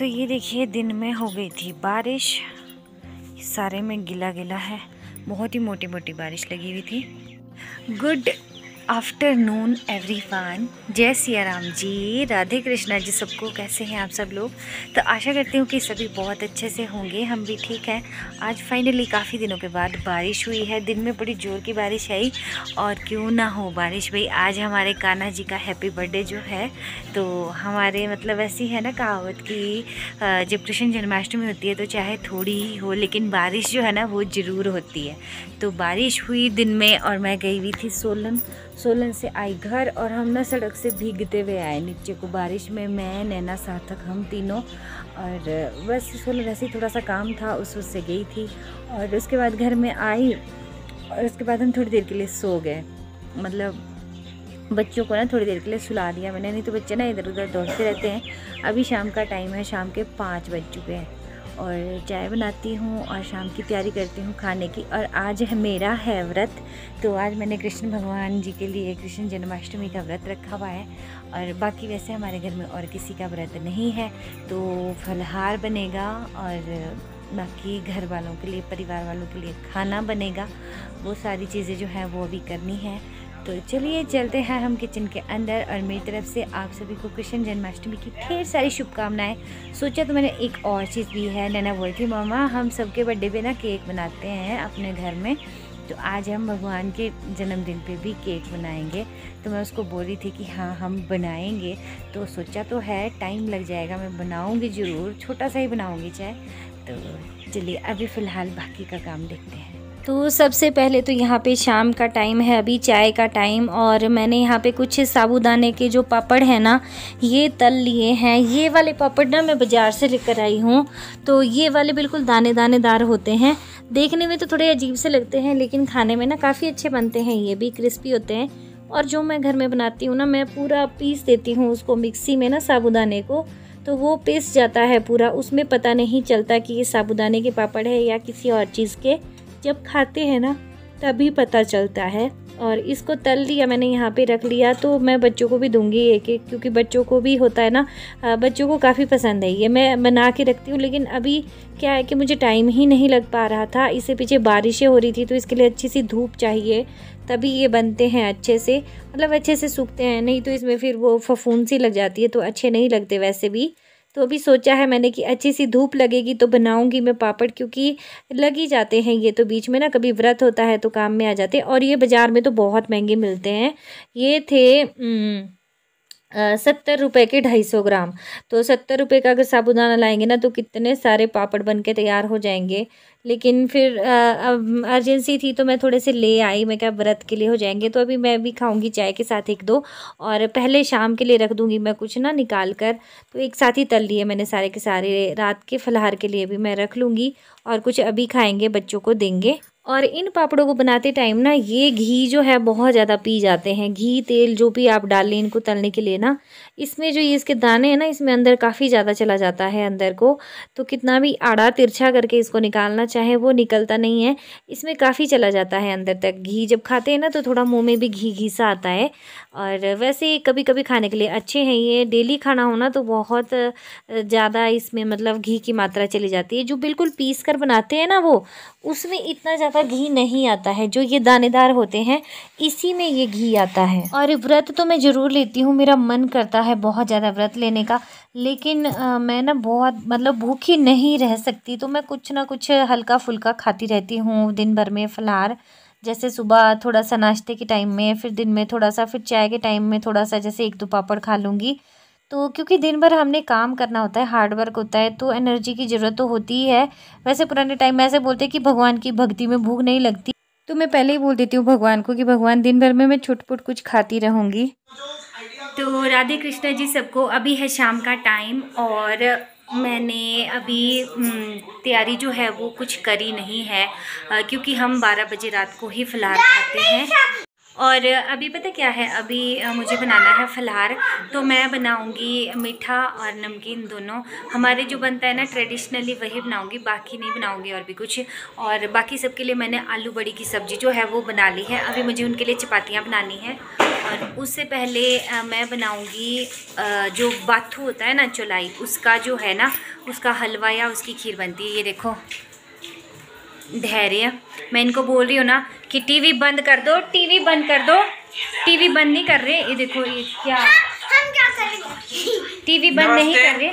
तो ये देखिए दिन में हो गई थी बारिश सारे में गिला गिला है बहुत ही मोटी मोटी बारिश लगी हुई थी गुड आफ्टरनून एवरीवन जय सिया राम जी राधे कृष्णा जी सबको कैसे हैं आप सब लोग तो आशा करती हूँ कि सभी बहुत अच्छे से होंगे हम भी ठीक हैं आज फाइनली काफ़ी दिनों के बाद बारिश हुई है दिन में बड़ी ज़ोर की बारिश आई और क्यों ना हो बारिश भाई आज हमारे कान्हा जी का हैप्पी बर्थडे जो है तो हमारे मतलब ऐसी है ना कहावत कि जब कृष्ण जन्माष्टमी होती है तो चाहे थोड़ी ही हो लेकिन बारिश जो है ना वो ज़रूर होती है तो बारिश हुई दिन में और मैं गई हुई थी सोलन सोलन से आई घर और हम ना सड़क से भीगते हुए आए नीचे को बारिश में मैं नैना सार्थक हम तीनों और बस सोलन वैसे ही थोड़ा सा काम था उस उससे गई थी और उसके बाद घर में आई और उसके बाद हम थोड़ी देर के लिए सो गए मतलब बच्चों को ना थोड़ी देर के लिए सुला दिया मैंने नहीं तो बच्चे ना इधर उधर दौड़ते रहते हैं अभी शाम का टाइम है शाम के पाँच बज चुके हैं और चाय बनाती हूँ और शाम की तैयारी करती हूँ खाने की और आज है मेरा है व्रत तो आज मैंने कृष्ण भगवान जी के लिए कृष्ण जन्माष्टमी का व्रत रखा हुआ है और बाकी वैसे हमारे घर में और किसी का व्रत नहीं है तो फलहार बनेगा और बाकी घर वालों के लिए परिवार वालों के लिए खाना बनेगा वो सारी चीज़ें जो हैं वो अभी करनी है तो चलिए चलते हैं हम किचन के अंदर और मेरी तरफ से आप सभी को कृष्ण जन्माष्टमी की ढेर सारी शुभकामनाएं सोचा तो मैंने एक और चीज़ भी है नैना बोल थी मामा हम सबके बर्थडे पे ना केक बनाते हैं अपने घर में तो आज हम भगवान के जन्मदिन पे भी केक बनाएंगे तो मैं उसको बोल रही थी कि हाँ हम बनाएंगे तो सोचा तो है टाइम लग जाएगा मैं बनाऊँगी ज़रूर छोटा सा ही बनाऊँगी चाहे तो चलिए अभी फ़िलहाल बाकी का काम देखते हैं तो सबसे पहले तो यहाँ पे शाम का टाइम है अभी चाय का टाइम और मैंने यहाँ पे कुछ साबूदाने के जो पापड़ हैं ना ये तल लिए हैं ये वाले पापड़ ना मैं बाज़ार से लेकर आई हूँ तो ये वाले बिल्कुल दाने दानेदार होते हैं देखने में तो थोड़े अजीब से लगते हैं लेकिन खाने में ना काफ़ी अच्छे बनते हैं ये भी क्रिस्पी होते हैं और जो मैं घर में बनाती हूँ ना मैं पूरा पीस देती हूँ उसको मिक्सी में ना साबुदाने को तो वो पीस जाता है पूरा उसमें पता नहीं चलता कि ये साबुदाने के पापड़ है या किसी और चीज़ के जब खाते हैं ना तभी पता चलता है और इसको तल लिया मैंने यहाँ पे रख लिया तो मैं बच्चों को भी दूंगी एक एक क्योंकि बच्चों को भी होता है ना बच्चों को काफ़ी पसंद है ये मैं बना के रखती हूँ लेकिन अभी क्या है कि मुझे टाइम ही नहीं लग पा रहा था इससे पीछे बारिशें हो रही थी तो इसके लिए अच्छी सी धूप चाहिए तभी ये बनते हैं अच्छे से मतलब अच्छे से सूखते हैं नहीं तो इसमें फिर वो फफून सी लग जाती है तो अच्छे नहीं लगते वैसे भी तो अभी सोचा है मैंने कि अच्छी सी धूप लगेगी तो बनाऊंगी मैं पापड़ क्योंकि लग ही जाते हैं ये तो बीच में ना कभी व्रत होता है तो काम में आ जाते हैं और ये बाज़ार में तो बहुत महंगे मिलते हैं ये थे हम्म, सत्तर रुपए के ढाई सौ ग्राम तो सत्तर रुपए का अगर साबुदाना लाएंगे ना तो कितने सारे पापड़ बन के तैयार हो जाएंगे लेकिन फिर अब अर्जेंसी थी तो मैं थोड़े से ले आई मैं क्या व्रत के लिए हो जाएंगे तो अभी मैं भी खाऊंगी चाय के साथ एक दो और पहले शाम के लिए रख दूंगी मैं कुछ ना निकाल कर तो एक साथ ही तल लिए मैंने सारे के सारे रात के फलाहार के लिए भी मैं रख लूँगी और कुछ अभी खाएँगे बच्चों को देंगे और इन पापड़ों को बनाते टाइम ना ये घी जो है बहुत ज़्यादा पी जाते हैं घी तेल जो भी आप डाल लें इनको तलने के लिए ना इसमें जो ये इसके दाने हैं ना इसमें अंदर काफ़ी ज़्यादा चला जाता है अंदर को तो कितना भी आड़ा तिरछा करके इसको निकालना चाहे वो निकलता नहीं है इसमें काफ़ी चला जाता है अंदर तक घी जब खाते हैं ना तो थोड़ा मुँह में भी घी घी आता है और वैसे कभी कभी खाने के लिए अच्छे हैं ये डेली खाना हो ना तो बहुत ज़्यादा इसमें मतलब घी की मात्रा चली जाती है जो बिल्कुल पीस कर बनाते हैं ना वो उसमें इतना ज़्यादा सा घी नहीं आता है जो ये दानेदार होते हैं इसी में ये घी आता है और व्रत तो मैं ज़रूर लेती हूँ मेरा मन करता है बहुत ज़्यादा व्रत लेने का लेकिन आ, मैं ना बहुत मतलब भूखी नहीं रह सकती तो मैं कुछ ना कुछ हल्का फुल्का खाती रहती हूँ दिन भर में फलहार जैसे सुबह थोड़ा सा नाश्ते के टाइम में फिर दिन में थोड़ा सा फिर चाय के टाइम में थोड़ा सा जैसे एक दो पापड़ खा लूँगी तो क्योंकि दिन भर हमने काम करना होता है हार्ड वर्क होता है तो एनर्जी की ज़रूरत तो होती ही है वैसे पुराने टाइम में ऐसे बोलते हैं कि भगवान की भक्ति में भूख नहीं लगती तो मैं पहले ही बोल देती हूँ भगवान को कि भगवान दिन भर में मैं छुटपुट कुछ खाती रहूँगी तो राधे कृष्णा जी सबको अभी है शाम का टाइम और मैंने अभी हम्म, तैयारी जो है वो कुछ करी नहीं है क्योंकि हम 12 बजे रात को ही फलाहार खाते हैं और अभी पता क्या है अभी मुझे बनाना है फलहार तो मैं बनाऊंगी मीठा और नमकीन दोनों हमारे जो बनता है ना ट्रेडिशनली वही बनाऊंगी बाकी नहीं बनाऊंगी और भी कुछ और बाकी सबके लिए मैंने आलू बड़ी की सब्ज़ी जो है वो बना ली है अभी मुझे उनके लिए चपातियाँ बनानी है और उससे पहले मैं बनाऊंगी जो बाथू होता है ना चौलाई उसका जो है ना उसका हलवा या उसकी खीर बनती है ये देखो धैर्य मैं इनको बोल रही हूँ ना कि टीवी बंद कर दो टीवी बंद कर दो टीवी बंद नहीं कर रहे ये देखो ये क्या हम क्या करेंगे टीवी बंद नहीं कर रहे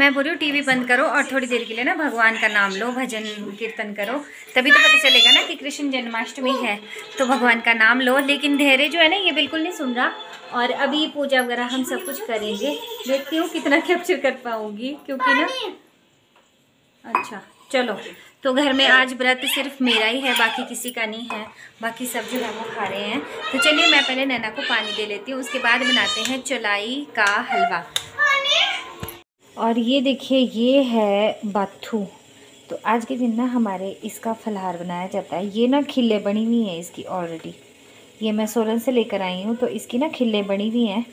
मैं बोल रही हूँ टीवी बंद करो और थोड़ी देर के लिए ना भगवान का नाम लो भजन कीर्तन करो तभी तो पता चलेगा ना कि कृष्ण जन्माष्टमी है तो भगवान का नाम लो लेकिन धैर्य जो है ना ये बिल्कुल नहीं सुन रहा और अभी पूजा वगैरह हम सब कुछ करेंगे देखती हूँ कितना कैप्चर कर पाऊँगी क्योंकि ना अच्छा चलो तो घर में आज व्रत सिर्फ मेरा ही है बाकी किसी का नहीं है बाकी सब जो है वो खा रहे हैं तो चलिए मैं पहले नैना को पानी दे लेती हूँ उसके बाद बनाते हैं चलाई का हलवा और ये देखिए ये है बाथू तो आज के दिन ना हमारे इसका फलहार बनाया जाता है ये ना खिले बनी हुई हैं इसकी ऑलरेडी ये मैं सोलन से लेकर आई हूँ तो इसकी ना खिले बनी हुई हैं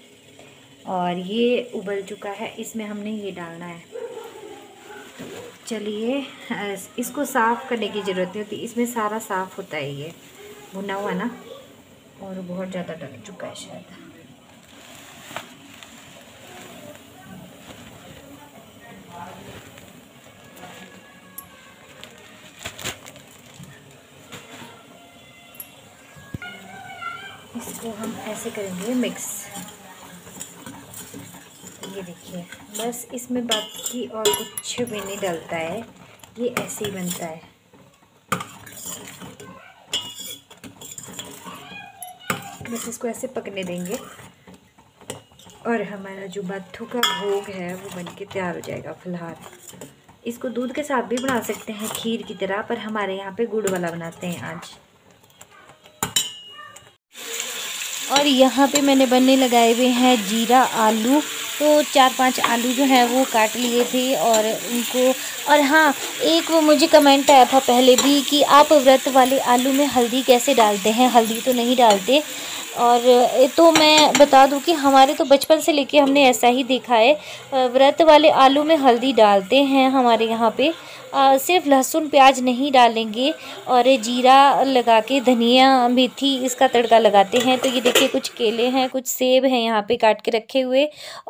और ये उबल चुका है इसमें हमने ये डालना है चलिए इसको साफ़ करने की ज़रूरत नहीं होती इसमें सारा साफ़ होता है ये भुना हुआ ना और बहुत ज़्यादा डल चुका है शायद इसको हम ऐसे करेंगे मिक्स ये देखिए बस इसमें बाकी और कुछ भी नहीं डलता है ये ऐसे ही बनता है बस इसको ऐसे पकने देंगे और हमारा जो बत्थू का भोग है वो बन के तैयार हो जाएगा फिलहाल इसको दूध के साथ भी बना सकते हैं खीर की तरह पर हमारे यहाँ पे गुड़ वाला बनाते हैं आज और यहाँ पे मैंने बनने लगाए हुए हैं जीरा आलू तो चार पांच आलू जो हैं वो काट लिए थे और उनको और हाँ एक वो मुझे कमेंट आया था पहले भी कि आप व्रत वाले आलू में हल्दी कैसे डालते हैं हल्दी तो नहीं डालते और तो मैं बता दूं कि हमारे तो बचपन से लेके हमने ऐसा ही देखा है व्रत वाले आलू में हल्दी डालते हैं हमारे यहाँ पे सिर्फ लहसुन प्याज नहीं डालेंगे और जीरा लगा के धनिया मेथी इसका तड़का लगाते हैं तो ये देखिए कुछ केले हैं कुछ सेब हैं यहाँ पे काट के रखे हुए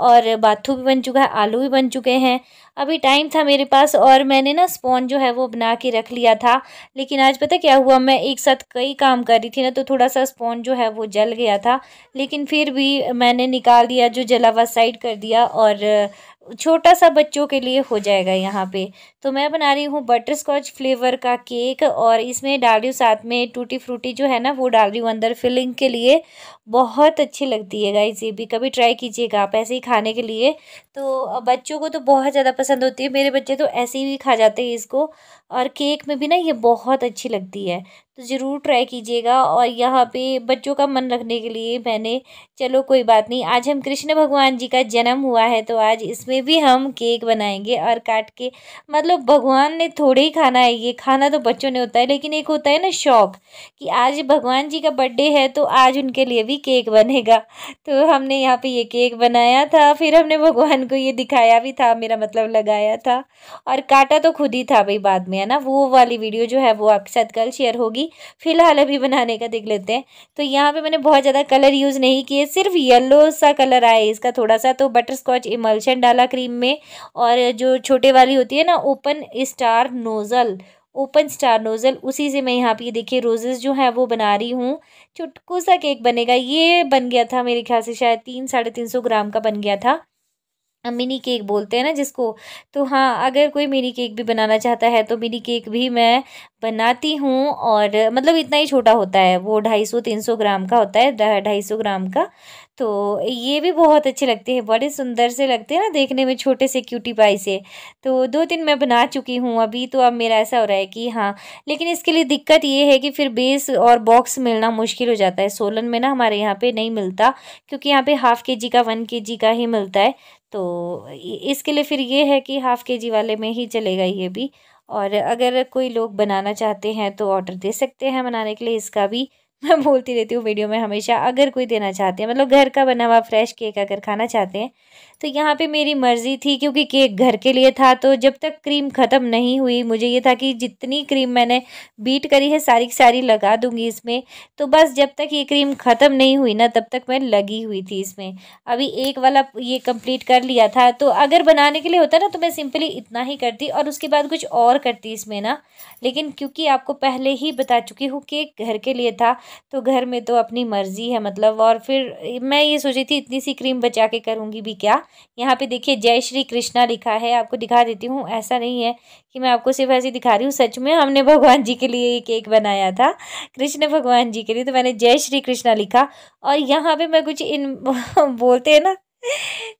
और बाथू भी बन चुका है आलू भी बन चुके हैं अभी टाइम था मेरे पास और मैंने ना स्पॉन जो है वो बना के रख लिया था लेकिन आज पता क्या हुआ मैं एक साथ कई काम कर रही थी ना तो थोड़ा सा स्पॉन जो है वो जल गया था लेकिन फिर भी मैंने निकाल दिया जो जला हुआ साइड कर दिया और छोटा सा बच्चों के लिए हो जाएगा यहाँ पे तो मैं बना रही हूँ बटर स्कॉच फ्लेवर का केक और इसमें डाल रही हूँ साथ में टूटी फ्रूटी जो है ना वो डाल रही हूँ अंदर फिलिंग के लिए बहुत अच्छी लगती है गाइस ये भी कभी ट्राई कीजिएगा आप ऐसे ही खाने के लिए तो बच्चों को तो बहुत ज़्यादा पसंद होती है मेरे बच्चे तो ऐसे ही खा जाते हैं इसको और केक में भी ना ये बहुत अच्छी लगती है तो ज़रूर ट्राई कीजिएगा और यहाँ पे बच्चों का मन रखने के लिए मैंने चलो कोई बात नहीं आज हम कृष्ण भगवान जी का जन्म हुआ है तो आज इसमें भी हम केक बनाएंगे और काट के मतलब भगवान ने थोड़े ही खाना है ये खाना तो बच्चों ने होता है लेकिन एक होता है ना शौक कि आज भगवान जी का बर्थडे है तो आज उनके लिए भी केक बनेगा तो हमने यहाँ पर ये केक बनाया था फिर हमने भगवान को ये दिखाया भी था मेरा मतलब लगाया था और काटा तो खुद ही था भाई बाद में है ना वो वाली वीडियो जो है वो आपके साथ कल शेयर होगी फ़िलहाल अभी बनाने का देख लेते हैं तो यहाँ पे मैंने बहुत ज़्यादा कलर यूज़ नहीं किए सिर्फ येलो सा कलर आया इसका थोड़ा सा तो बटर स्कॉच इमल्शन डाला क्रीम में और जो छोटे वाली होती है ना open star nozzle open star nozzle उसी से मैं यहाँ पे देखिए रोजेज़ जो हैं वो बना रही हूँ चुटकू सा केक बनेगा ये बन गया था मेरे ख्याल से शायद तीन साढ़े तीन सौ ग्राम का बन गया था मिनी केक बोलते हैं ना जिसको तो हाँ अगर कोई मिनी केक भी बनाना चाहता है तो मिनी केक भी मैं बनाती हूँ और मतलब इतना ही छोटा होता है वो ढाई सौ तीन सौ ग्राम का होता है ढाई सौ ग्राम का तो ये भी बहुत अच्छे लगते हैं बड़े सुंदर से लगते हैं ना देखने में छोटे से क्यूटी पाई से तो दो तीन मैं बना चुकी हूँ अभी तो अब मेरा ऐसा हो रहा है कि हाँ लेकिन इसके लिए दिक्कत ये है कि फिर बेस और बॉक्स मिलना मुश्किल हो जाता है सोलन में ना हमारे यहाँ पे नहीं मिलता क्योंकि यहाँ पे हाफ़ के जी का वन के जी का ही मिलता है तो इसके लिए फिर ये है कि हाफ़ के जी वाले में ही चलेगा ये भी और अगर कोई लोग बनाना चाहते हैं तो ऑर्डर दे सकते हैं बनाने के लिए इसका भी मैं बोलती रहती हूँ वीडियो में हमेशा अगर कोई देना चाहते हैं मतलब घर का बना हुआ फ्रेश केक अगर खाना चाहते हैं तो यहाँ पे मेरी मर्ज़ी थी क्योंकि केक घर के लिए था तो जब तक क्रीम ख़त्म नहीं हुई मुझे ये था कि जितनी क्रीम मैंने बीट करी है सारी की सारी लगा दूंगी इसमें तो बस जब तक ये क्रीम ख़त्म नहीं हुई ना तब तक मैं लगी हुई थी इसमें अभी एक वाला ये कम्प्लीट कर लिया था तो अगर बनाने के लिए होता ना तो मैं सिंपली इतना ही करती और उसके बाद कुछ और करती इसमें ना लेकिन क्योंकि आपको पहले ही बता चुकी हूँ केक घर के लिए था तो घर में तो अपनी मर्ज़ी है मतलब और फिर मैं ये सोची थी इतनी सी क्रीम बचा के करूँगी भी क्या यहाँ पे देखिए जय श्री कृष्णा लिखा है आपको दिखा देती हूँ ऐसा नहीं है कि मैं आपको सिर्फ ऐसे दिखा रही हूँ सच में हमने भगवान जी के लिए ये केक बनाया था कृष्ण भगवान जी के लिए तो मैंने जय श्री कृष्णा लिखा और यहाँ पर मैं कुछ इन बोलते हैं ना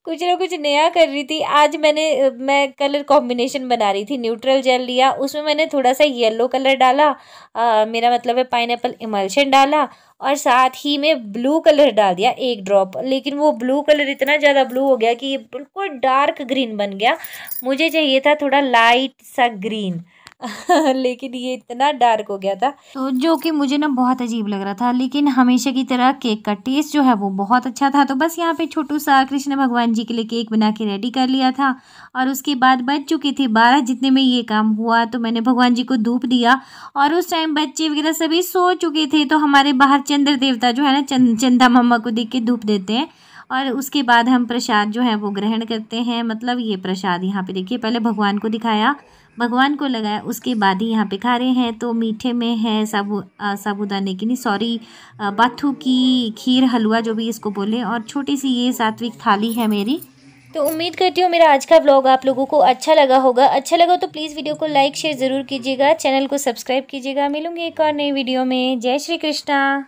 कुछ ना कुछ नया कर रही थी आज मैंने मैं कलर कॉम्बिनेशन बना रही थी न्यूट्रल जेल लिया उसमें मैंने थोड़ा सा येलो कलर डाला आ, मेरा मतलब है पाइन एप्पल इमल्शन डाला और साथ ही में ब्लू कलर डाल दिया एक ड्रॉप लेकिन वो ब्लू कलर इतना ज़्यादा ब्लू हो गया कि ये बिल्कुल डार्क ग्रीन बन गया मुझे चाहिए था थोड़ा लाइट सा ग्रीन लेकिन ये इतना डार्क हो गया था तो जो कि मुझे ना बहुत अजीब लग रहा था लेकिन हमेशा की तरह केक का टेस्ट जो है वो बहुत अच्छा था तो बस यहाँ पे छोटू सा कृष्ण भगवान जी के लिए केक बना के रेडी कर लिया था और उसके बाद बज चुके थे बारह जितने में ये काम हुआ तो मैंने भगवान जी को धूप दिया और उस टाइम बच्चे वगैरह सभी सो चुके थे तो हमारे बाहर चंद्र देवता जो है ना चंदा मामा को देख के धूप देते हैं और उसके बाद हम प्रसाद जो है वो ग्रहण करते हैं मतलब ये प्रसाद यहाँ पे देखिए पहले भगवान को दिखाया भगवान को लगाया उसके बाद ही यहाँ पे खा रहे हैं तो मीठे में है साबु साबुदाने की नहीं सॉरी बाथू की खीर हलवा जो भी इसको बोले और छोटी सी ये सात्विक थाली है मेरी तो उम्मीद करती हूँ मेरा आज का व्लॉग आप लोगों को अच्छा लगा होगा अच्छा लगा तो प्लीज़ वीडियो को लाइक शेयर ज़रूर कीजिएगा चैनल को सब्सक्राइब कीजिएगा मिलूंगी एक और नई वीडियो में जय श्री कृष्णा